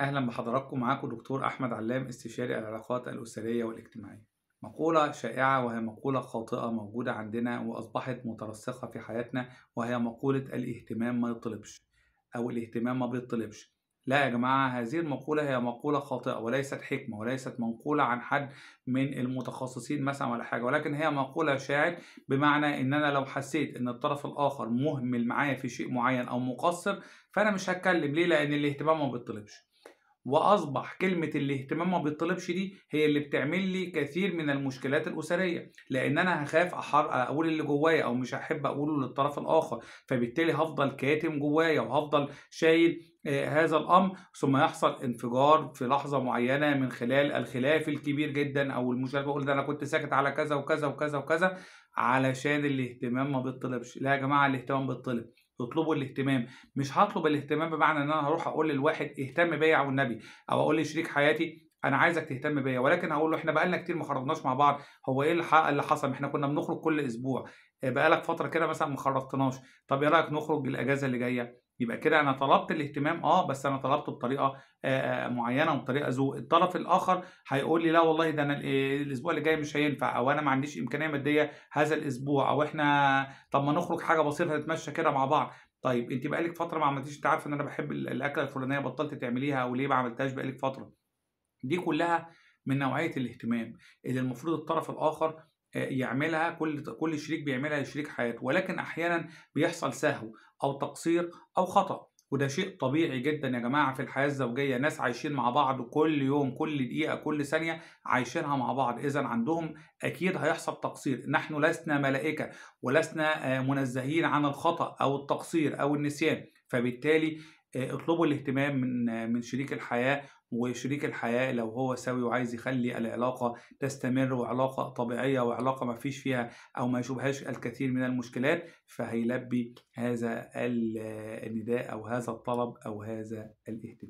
اهلا بحضراتكم معاكم دكتور احمد علام استشاري العلاقات الاسريه والاجتماعيه مقولة شائعة وهي مقولة خاطئة موجودة عندنا وأصبحت مترسخة في حياتنا وهي مقولة الاهتمام ما يطلبش أو الاهتمام ما بيطلبش لا يا جماعة هذه المقولة هي مقولة خاطئة وليست حكمة وليست منقولة عن حد من المتخصصين مثلا ولا حاجة ولكن هي مقولة شاعر بمعنى إن أنا لو حسيت إن الطرف الآخر مهمل معايا في شيء معين أو مقصر فأنا مش هتكلم ليه لأن الاهتمام ما بيطلبش واصبح كلمه الاهتمام ما بيطلبش دي هي اللي بتعمل لي كثير من المشكلات الاسريه لان انا هخاف أحر... اقول اللي جوايا او مش هحب اقوله للطرف الاخر فبالتالي هفضل كاتم جوايا وهفضل شايل آه، هذا الامر ثم يحصل انفجار في لحظه معينه من خلال الخلاف الكبير جدا او المشاركه بقول ده انا كنت ساكت على كذا وكذا وكذا وكذا علشان الاهتمام ما بيطلبش لا يا جماعه الاهتمام بيطلب اطلبوا الاهتمام مش هطلب الاهتمام بمعنى ان انا هروح اقول للواحد اهتم بيا او النبي او اقول لشريك حياتي انا عايزك تهتم بيا ولكن هقول له احنا بقالنا كتير ما خرجناش مع بعض هو ايه اللي حصل احنا كنا بنخرج كل اسبوع آه، بقالك فتره كده مثلا ما خرجتناش طب ايه رايك نخرج الاجازه اللي جايه يبقى كده انا طلبت الاهتمام اه بس انا طلبته بطريقه معينه وبطريقه ذوق الطرف الاخر هيقول لي لا والله ده انا الاسبوع اللي جاي مش هينفع او انا ما عنديش امكانيه ماديه هذا الاسبوع او احنا طب ما نخرج حاجه بسيطه نتمشى كده مع بعض طيب انت بقالك فتره ما عملتيش انت عارفه ان انا بحب الاكله الفلانيه بطلت تعمليها او ليه ما عملتهاش بقالك فتره دي كلها من نوعيه الاهتمام اللي المفروض الطرف الاخر آه، يعملها كل كل شريك بيعملها لشريك حياته ولكن احيانا بيحصل سهو او تقصير او خطأ وده شيء طبيعي جدا يا جماعه في الحياه الزوجيه ناس عايشين مع بعض كل يوم كل دقيقه كل ثانيه عايشينها مع بعض اذا عندهم اكيد هيحصل تقصير نحن لسنا ملائكه ولسنا آه، منزهين عن الخطا او التقصير او النسيان فبالتالي آه، اطلبوا الاهتمام من من شريك الحياه وشريك الحياه لو هو سوي وعايز يخلي العلاقه تستمر وعلاقه طبيعيه وعلاقه ما فيش فيها او ما يشوبهاش الكثير من المشكلات فهيلبي هذا النداء او هذا الطلب او هذا الاهتمام